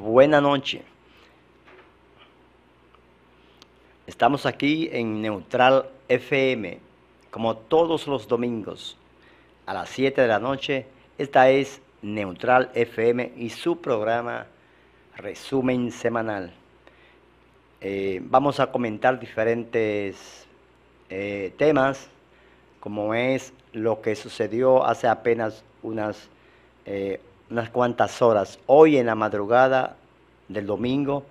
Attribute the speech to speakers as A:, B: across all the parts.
A: Buenas noches, Estamos aquí en Neutral FM, como todos los domingos, a las 7 de la noche. Esta es Neutral FM y su programa Resumen Semanal. Eh, vamos a comentar diferentes eh, temas, como es lo que sucedió hace apenas unas horas, eh, unas cuantas horas. Hoy en la madrugada del domingo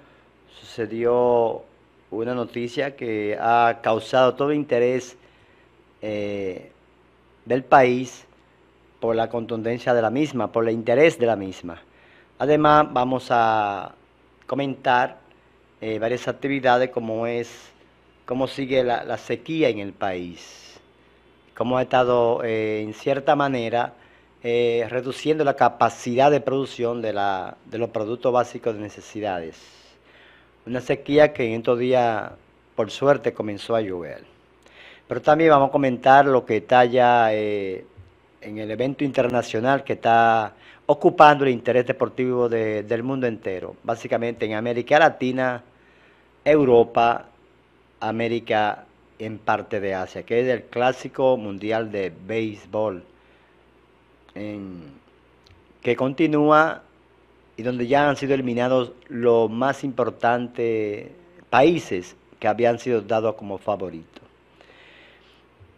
A: sucedió una noticia que ha causado todo interés eh, del país por la contundencia de la misma, por el interés de la misma. Además, vamos a comentar eh, varias actividades como es cómo sigue la, sequía en el país, cómo ha estado eh, en cierta manera eh, reduciendo la capacidad de producción de, la, los productos básicos de necesidades. Una sequía que en estos días, por suerte, comenzó a llover. Pero también vamos a comentar lo que está ya eh, en el evento internacional que está ocupando el interés deportivo del mundo entero, básicamente en América Latina, Europa, América en parte de Asia, que es el clásico mundial de béisbol que continúa y donde ya han sido eliminados los más importantes países que habían sido dados como favoritos.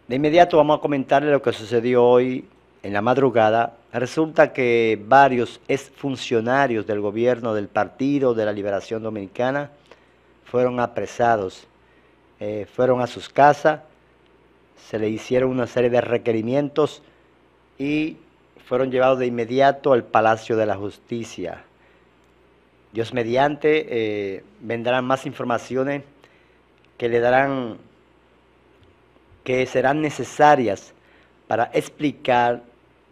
A: De inmediato vamos a comentarle lo que sucedió hoy en la madrugada. Resulta que varios exfuncionarios del gobierno del Partido de la Liberación Dominicana fueron apresados, eh, fueron a sus casas, se le hicieron una serie de requerimientos y fueron llevados de inmediato al Palacio de la Justicia. Dios mediante, eh, vendrán más informaciones que le darán, que serán necesarias para explicar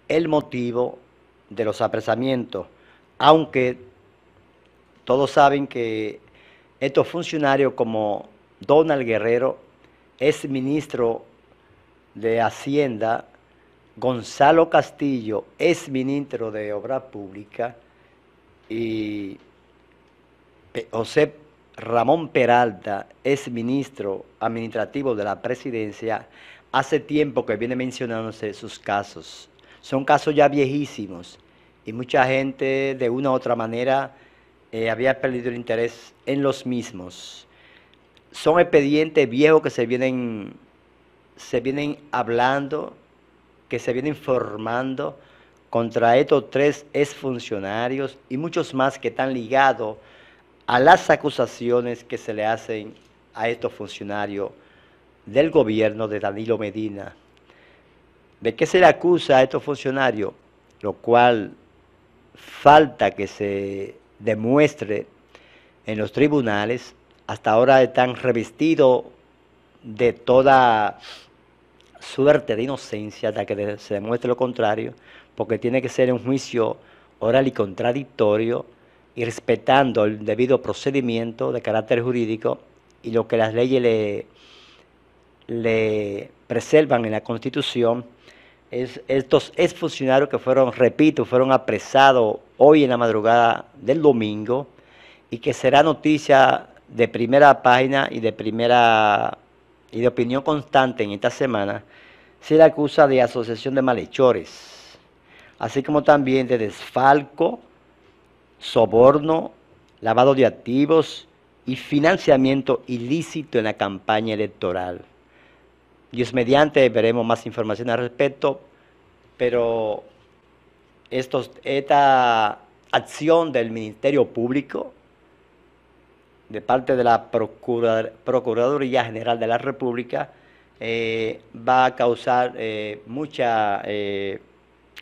A: el motivo de los apresamientos, aunque todos saben que estos funcionarios como Donald Guerrero es ministro de Hacienda Gonzalo Castillo es ministro de Obra Pública y eh, José Ramón Peralta es ministro administrativo de la presidencia. Hace tiempo que viene mencionándose sus casos. Son casos ya viejísimos y mucha gente de una u otra manera eh, había perdido el interés en los mismos. Son expedientes viejos que se vienen, se vienen hablando que se vienen formando contra estos tres exfuncionarios y muchos más que están ligados a las acusaciones que se le hacen a estos funcionarios del gobierno de Danilo Medina. ¿De qué se le acusa a estos funcionarios? Lo cual falta que se demuestre en los tribunales. Hasta ahora están revestidos de toda suerte de inocencia hasta que se demuestre lo contrario, porque tiene que ser un juicio oral y contradictorio y respetando el debido procedimiento de carácter jurídico y lo que las leyes le, preservan en la Constitución. Es, estos exfuncionarios que fueron, repito, fueron apresados hoy en la madrugada del domingo y que será noticia de primera página y de primera y de opinión constante en esta semana, se le acusa de asociación de malhechores, así como también de desfalco, soborno, lavado de activos y financiamiento ilícito en la campaña electoral. Dios mediante, veremos más información al respecto, pero esta acción del Ministerio Público de parte de la Procuraduría General de la República eh, va a causar eh, mucha eh,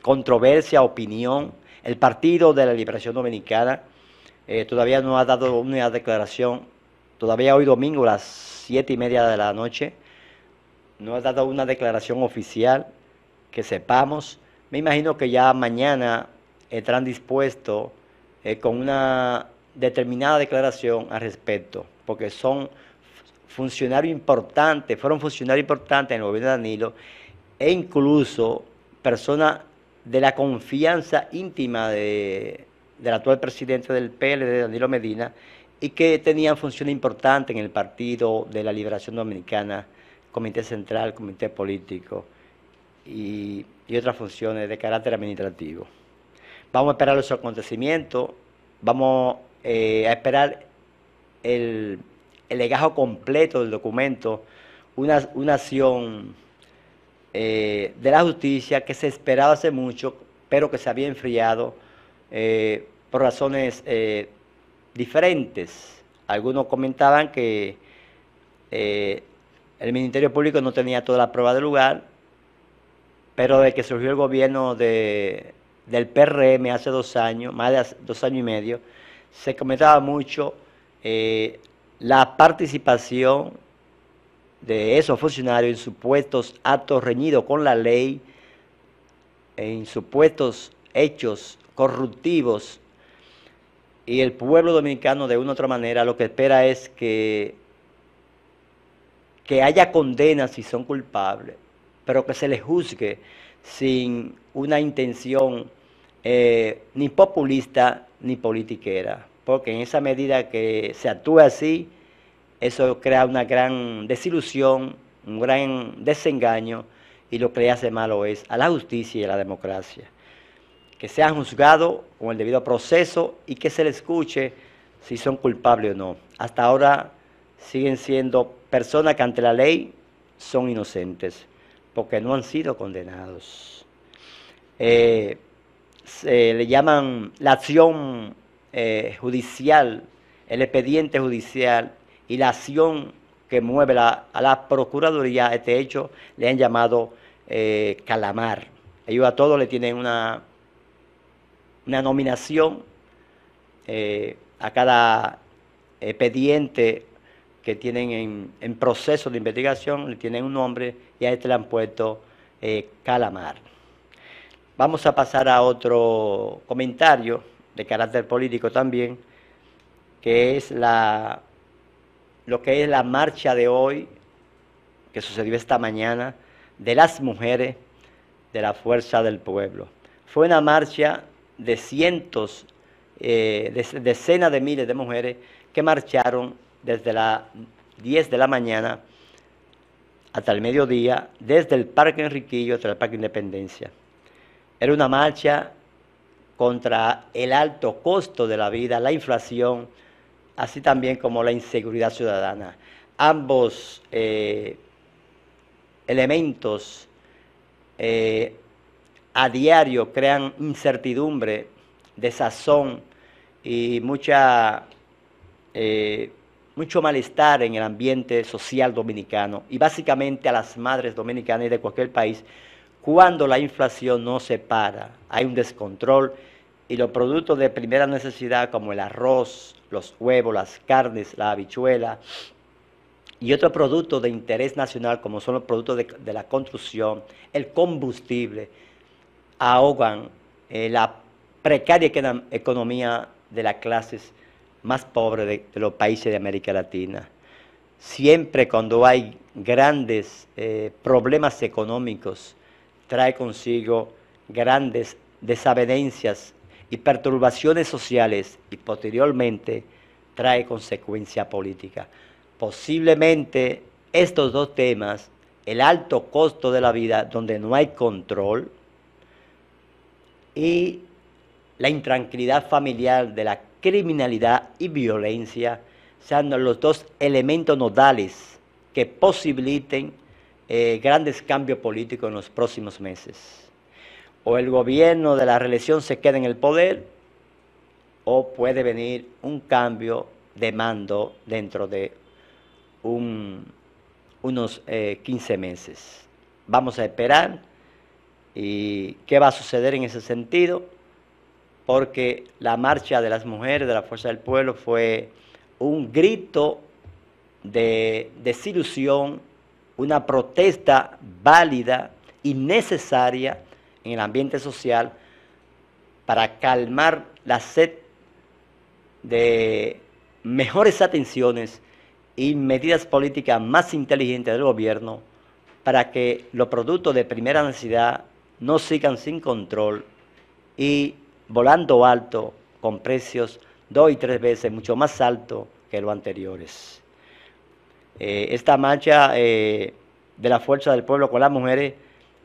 A: controversia, opinión. El Partido de la Liberación Dominicana todavía no ha dado una declaración, todavía hoy domingo a las siete y media de la noche, no ha dado una declaración oficial que sepamos. Me imagino que ya mañana estarán dispuestos con una determinada declaración al respecto, porque son funcionarios importantes, fueron funcionarios importantes en el gobierno de Danilo e incluso personas de la confianza íntima del actual presidente del PLD, Danilo Medina, y que tenían funciones importantes en el Partido de la Liberación Dominicana, Comité Central, Comité Político y, otras funciones de carácter administrativo. Vamos a esperar los acontecimientos, vamos eh, a esperar el, legajo completo del documento, una, acción eh, de la justicia que se esperaba hace mucho, pero que se había enfriado eh, por razones diferentes. Algunos comentaban que el Ministerio Público no tenía toda la prueba del lugar, pero de que surgió el gobierno del PRM hace dos años, más de dos años y medio, se comentaba mucho eh, la participación de esos funcionarios en supuestos actos reñidos con la ley, en supuestos hechos corruptivos, y el pueblo dominicano de una u otra manera lo que espera es que, que haya condenas si son culpables, pero que se les juzgue sin una intención eh, ni populista ni politiquera, porque en esa medida que se actúa así, eso crea una gran desilusión, un gran desengaño, y lo que le hace malo es a la justicia y a la democracia. Que sean juzgado con el debido proceso y que se les escuche si son culpables o no. Hasta ahora siguen siendo personas que ante la ley son inocentes, porque no han sido condenados. Eh, se le llaman la acción eh, judicial, el expediente judicial y la acción que mueve a la Procuraduría, este hecho le han llamado eh, calamar. Ellos a todos le tienen una, una nominación eh, a cada expediente que tienen en, proceso de investigación, le tienen un nombre y a este le han puesto calamar. Vamos a pasar a otro comentario de carácter político también, que es la, lo que es la marcha de hoy, que sucedió esta mañana, de las mujeres de la fuerza del pueblo. Fue una marcha de cientos, eh, de, decenas de miles de mujeres que marcharon desde las 10 de la mañana hasta el mediodía, desde el Parque Enriquillo hasta el Parque Independencia. Era una marcha contra el alto costo de la vida, la inflación, así también como la inseguridad ciudadana. Ambos eh, elementos eh, a diario crean incertidumbre, desazón y mucha, eh, mucho malestar en el ambiente social dominicano y básicamente a las madres dominicanas y de cualquier país cuando la inflación no se para, hay un descontrol y los productos de primera necesidad como el arroz, los huevos, las carnes, la habichuela y otros productos de interés nacional como son los productos de, la construcción, el combustible, ahogan eh, la precaria economía de las clases más pobres de, los países de América Latina. Siempre cuando hay grandes eh, problemas económicos, trae consigo grandes desavenencias y perturbaciones sociales y posteriormente trae consecuencia política. Posiblemente estos dos temas, el alto costo de la vida donde no hay control y la intranquilidad familiar de la criminalidad y violencia, sean los dos elementos nodales que posibiliten eh, grandes cambios políticos en los próximos meses. O el gobierno de la reelección se queda en el poder, o puede venir un cambio de mando dentro de unos 15 eh, meses. Vamos a esperar y qué va a suceder en ese sentido, porque la marcha de las mujeres de la Fuerza del Pueblo fue un grito de desilusión una protesta válida y necesaria en el ambiente social para calmar la sed de mejores atenciones y medidas políticas más inteligentes del gobierno para que los productos de primera necesidad no sigan sin control y volando alto con precios dos y tres veces mucho más altos que los anteriores. Eh, esta marcha eh, de la fuerza del pueblo con las mujeres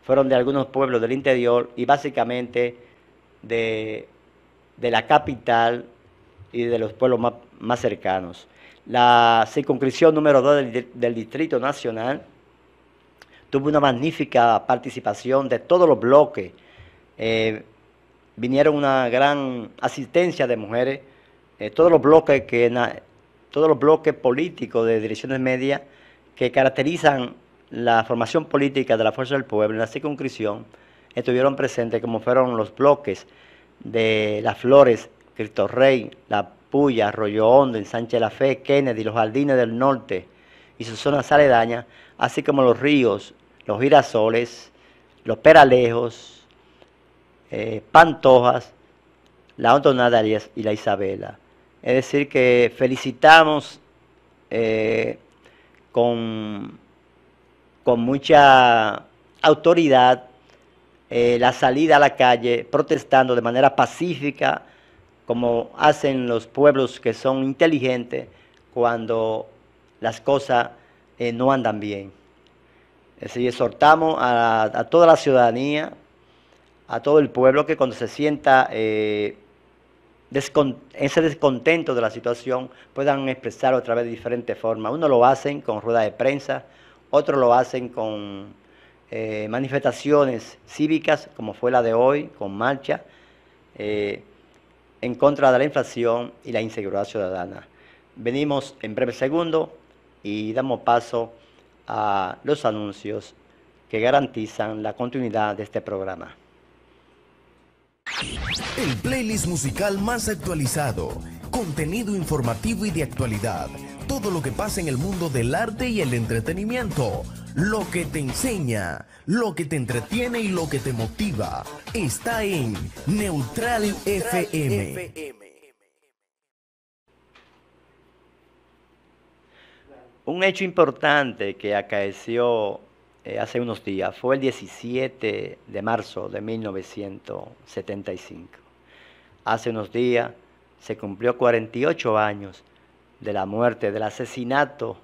A: fueron de algunos pueblos del interior y básicamente de, la capital y de los pueblos más, cercanos. La circunscripción número 2 del, Distrito Nacional tuvo una magnífica participación de todos los bloques. Eh, vinieron una gran asistencia de mujeres. todos los bloques que todos los bloques políticos de direcciones medias que caracterizan la formación política de la Fuerza del Pueblo en la circunscripción estuvieron presentes, como fueron los bloques de Las Flores, Cristo Rey, La Puya, Arroyo Hondo, Sánchez La Fe, Kennedy, los Jardines del Norte y sus zonas aledañas, así como los ríos, los girasoles, los peralejos, eh, Pantojas, la Antonada y la Isabela. Es decir, que felicitamos eh, con, con, mucha autoridad eh, la salida a la calle, protestando de manera pacífica, como hacen los pueblos que son inteligentes cuando las cosas eh, no andan bien. Es exhortamos a, a, toda la ciudadanía, a todo el pueblo, que cuando se sienta ese descontento de la situación puedan expresar otra vez de diferentes formas. Uno lo hacen con rueda de prensa, otro lo hacen con eh, manifestaciones cívicas, como fue la de hoy, con marcha, eh, en contra de la inflación y la inseguridad ciudadana. Venimos en breve segundo y damos paso a los anuncios que garantizan la continuidad de este programa. El playlist musical más actualizado, contenido informativo y de actualidad, todo lo que pasa en el mundo del arte y el entretenimiento, lo que te enseña, lo que te entretiene y lo que te motiva, está en Neutral, FM. Un hecho importante que acaeció eh, hace unos días, fue el 17 de marzo de 1975. Hace unos días se cumplió 48 años de la muerte, del asesinato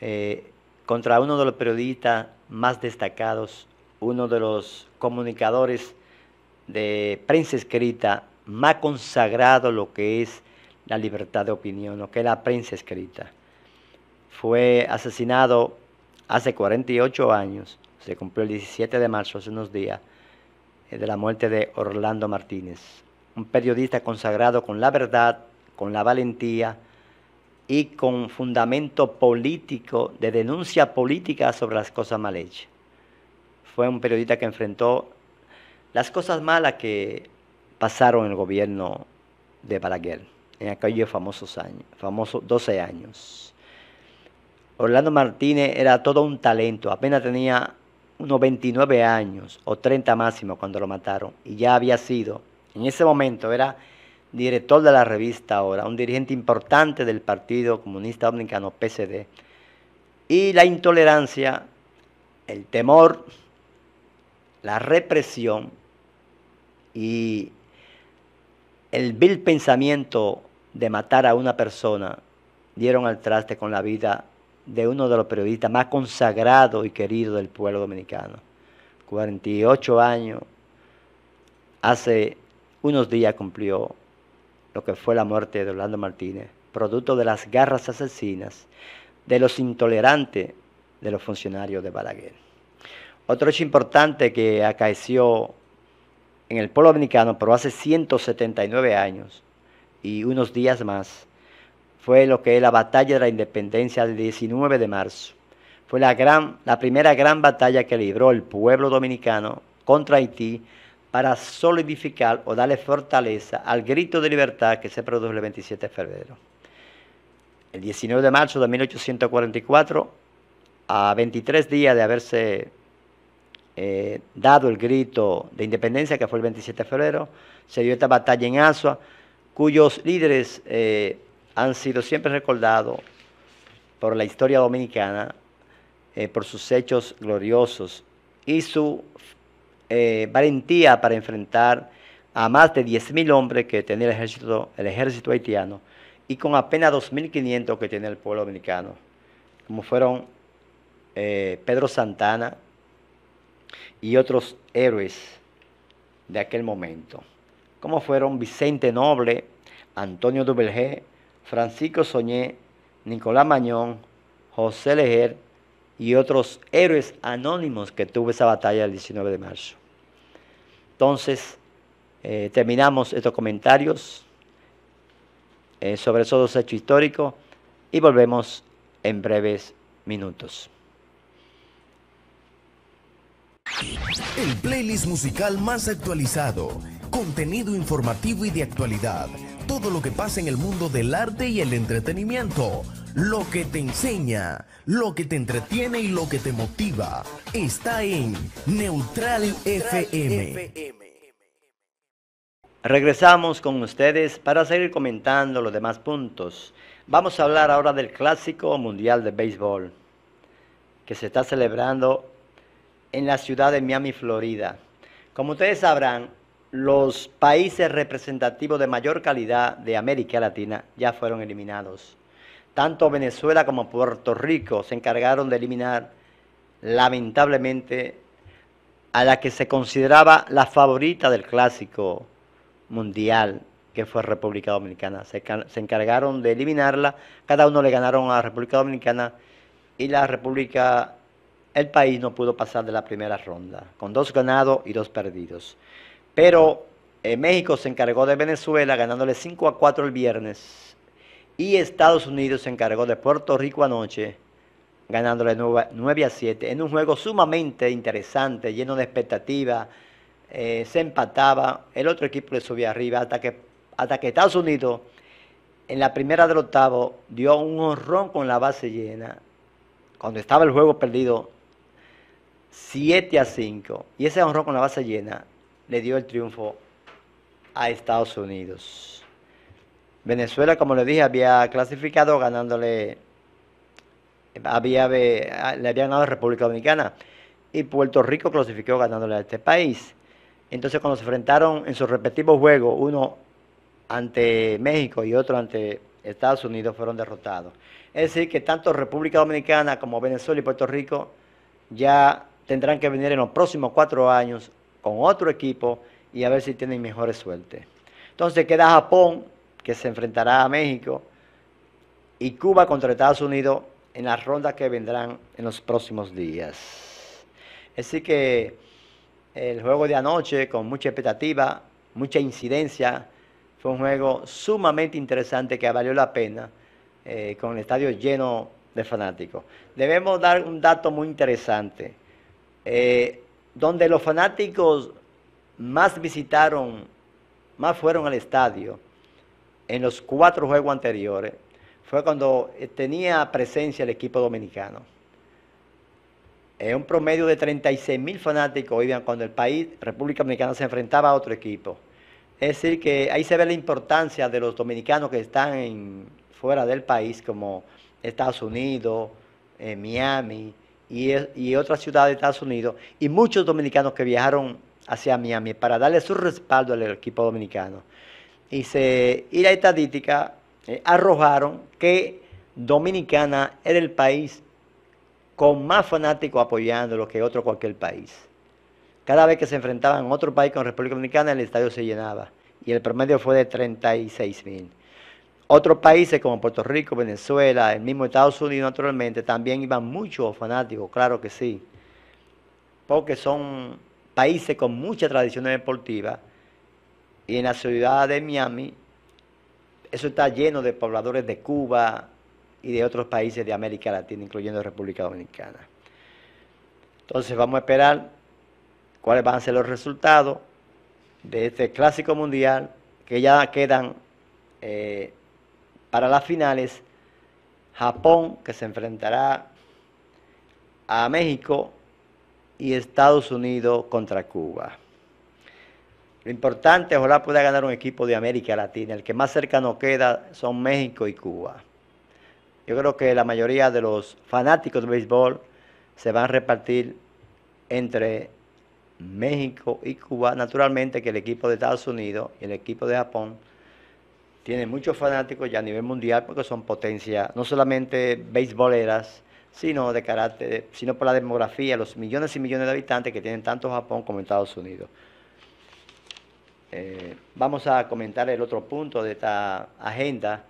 A: eh, contra uno de los periodistas más destacados, uno de los comunicadores de prensa escrita más consagrado lo que es la libertad de opinión, lo que es la prensa escrita. Fue asesinado hace 48 años, se cumplió el 17 de marzo, hace unos días, eh, de la muerte de Orlando Martínez, un periodista consagrado con la verdad, con la valentía y con fundamento político de denuncia política sobre las cosas mal hechas. Fue un periodista que enfrentó las cosas malas que pasaron en el gobierno de Balaguer en aquellos famosos años, famosos 12 años. Orlando Martínez era todo un talento, apenas tenía unos 29 años o 30 máximo cuando lo mataron y ya había sido, en ese momento era director de la revista ahora, un dirigente importante del Partido Comunista Dominicano, PCD. Y la intolerancia, el temor, la represión y el vil pensamiento de matar a una persona dieron al traste con la vida de uno de los periodistas más consagrados y queridos del pueblo dominicano. 48 años, hace unos días cumplió lo que fue la muerte de Orlando Martínez, producto de las garras asesinas de los intolerantes de los funcionarios de Balaguer. Otro hecho importante que acaeció en el pueblo dominicano, pero hace 179 años y unos días más, fue lo que es la batalla de la independencia del 19 de marzo. Fue la, gran, la primera gran batalla que libró el pueblo dominicano contra Haití para solidificar o darle fortaleza al grito de libertad que se produjo el 27 de febrero. El 19 de marzo de 1844, a 23 días de haberse eh, dado el grito de independencia, que fue el 27 de febrero, se dio esta batalla en Asua, cuyos líderes eh, han sido siempre recordados por la historia dominicana, eh, por sus hechos gloriosos y su eh, valentía para enfrentar a más de 10.000 hombres que tenía el ejército, el ejército haitiano y con apenas 2.500 que tenía el pueblo dominicano, como fueron eh, Pedro Santana y otros héroes de aquel momento, como fueron Vicente Noble, Antonio Duvergé, Francisco Soñé, Nicolás Mañón, José Leger y otros héroes anónimos que tuvo esa batalla el 19 de marzo. Entonces, eh, terminamos estos comentarios eh, sobre esos dos hechos históricos y volvemos en breves minutos. El playlist musical más actualizado, contenido informativo y de actualidad todo lo que pasa en el mundo del arte y el entretenimiento, lo que te enseña, lo que te entretiene y lo que te motiva, está en Neutral, FM. FM. Regresamos con ustedes para seguir comentando los demás puntos. Vamos a hablar ahora del clásico mundial de béisbol que se está celebrando en la ciudad de Miami, Florida. Como ustedes sabrán, los países representativos de mayor calidad de América Latina ya fueron eliminados. Tanto Venezuela como Puerto Rico se encargaron de eliminar, lamentablemente, a la que se consideraba la favorita del clásico mundial, que fue República Dominicana. Se, encargaron de eliminarla, cada uno le ganaron a República Dominicana y la República, el país no pudo pasar de la primera ronda, con dos ganados y dos perdidos. Pero eh, México se encargó de Venezuela ganándole 5 a 4 el viernes. Y Estados Unidos se encargó de Puerto Rico anoche ganándole 9 a 7 en un juego sumamente interesante, lleno de expectativas, eh, se empataba, el otro equipo le subía arriba hasta que, hasta que Estados Unidos en la primera del octavo dio un honrón con la base llena, cuando estaba el juego perdido 7 a 5, y ese honrón con la base llena le dio el triunfo a Estados Unidos. Venezuela, como le dije, había clasificado ganándole, había, eh, le había ganado a República Dominicana y Puerto Rico clasificó ganándole a este país. Entonces cuando se enfrentaron en sus respectivos juegos, uno ante México y otro ante Estados Unidos, fueron derrotados. Es decir, que tanto República Dominicana como Venezuela y Puerto Rico ya tendrán que venir en los próximos cuatro años con otro equipo y a ver si tienen mejores suerte. Entonces queda Japón, que se enfrentará a México, y Cuba contra Estados Unidos en las rondas que vendrán en los próximos días. Así que el juego de anoche, con mucha expectativa, mucha incidencia, fue un juego sumamente interesante que valió la pena, eh, con el estadio lleno de fanáticos. Debemos dar un dato muy interesante. Eh, donde los fanáticos más visitaron, más fueron al estadio en los cuatro juegos anteriores, fue cuando eh, tenía presencia el equipo dominicano. En eh, un promedio de 36 mil fanáticos iban cuando el país, República Dominicana, se enfrentaba a otro equipo. Es decir, que ahí se ve la importancia de los dominicanos que están fuera del país, como Estados Unidos, eh, Miami, y, otras ciudades de Estados Unidos y muchos dominicanos que viajaron hacia Miami para darle su respaldo al equipo dominicano. Y, se, y la estadística eh, arrojaron que Dominicana era el país con más fanáticos apoyándolo que otro cualquier país. Cada vez que se enfrentaban otro país con República Dominicana, el estadio se llenaba y el promedio fue de 36 mil. Otros países como Puerto Rico, Venezuela, el mismo Estados Unidos naturalmente, también iban muchos fanáticos, claro que sí, porque son países con muchas tradiciones deportivas y en la ciudad de Miami eso está lleno de pobladores de Cuba y de otros países de América Latina, incluyendo República Dominicana. Entonces vamos a esperar cuáles van a ser los resultados de este clásico mundial, que ya quedan eh, para las finales. Japón que se enfrentará a México y Estados Unidos contra Cuba. Lo importante, ojalá pueda ganar un equipo de América Latina. El que más cerca nos queda son México y Cuba. Yo creo que la mayoría de los fanáticos de béisbol se van a repartir entre México y Cuba. Naturalmente que el equipo de Estados Unidos y el equipo de Japón tiene muchos fanáticos ya a nivel mundial porque son potencia, no solamente beisboleras, sino de carácter, sino por la demografía, los millones y millones de habitantes que tienen tanto Japón como Estados Unidos. Eh, vamos a comentar el otro punto de esta agenda,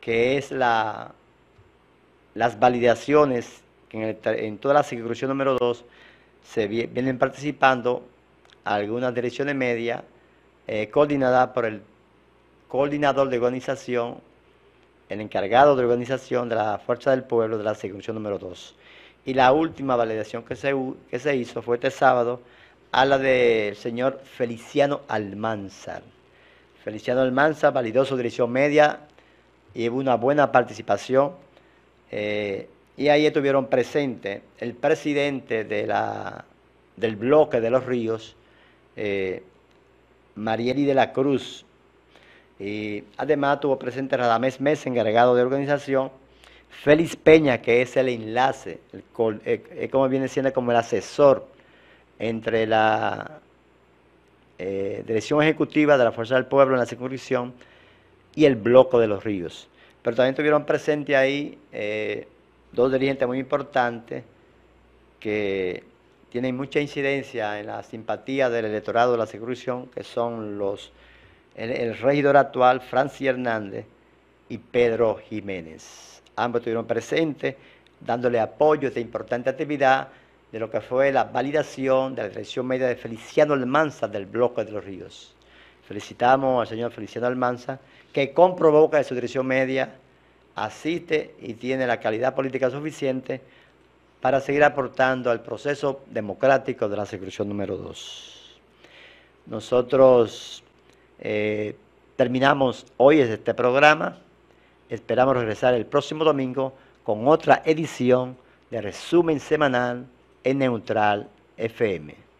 A: que es la, las validaciones que en, toda la circunscripción número 2 se vienen participando algunas direcciones medias eh, coordinadas por el coordinador de organización, el encargado de organización de la Fuerza del Pueblo de la Sección número 2. Y la última validación que se, que se hizo fue este sábado a la del señor Feliciano Almanzar. Feliciano Almanzar validó su dirección media y hubo una buena participación. Eh, y ahí estuvieron presente el presidente de la, del bloque de los ríos, eh, Marieli de la Cruz, y además tuvo presente Radamés Mesa, encargado de organización, Félix Peña, que es el enlace, es eh, eh, como viene siendo como el asesor entre la eh, Dirección Ejecutiva de la Fuerza del Pueblo en la circunscripción y el Bloco de los Ríos. Pero también tuvieron presente ahí dos dirigentes muy importantes que tienen mucha incidencia en la simpatía del electorado de la circunscripción, que son los el, regidor actual, Francis Hernández, y Pedro Jiménez. Ambos estuvieron presentes, dándole apoyo a esta importante actividad de lo que fue la validación de la dirección media de Feliciano Almanza del Bloque de los Ríos. Felicitamos al señor Feliciano Almanza, que comprobó que su dirección media asiste y tiene la calidad política suficiente para seguir aportando al proceso democrático de la secreción número 2. Nosotros eh, terminamos hoy este programa. Esperamos regresar el próximo domingo con otra edición de resumen semanal en Neutral FM.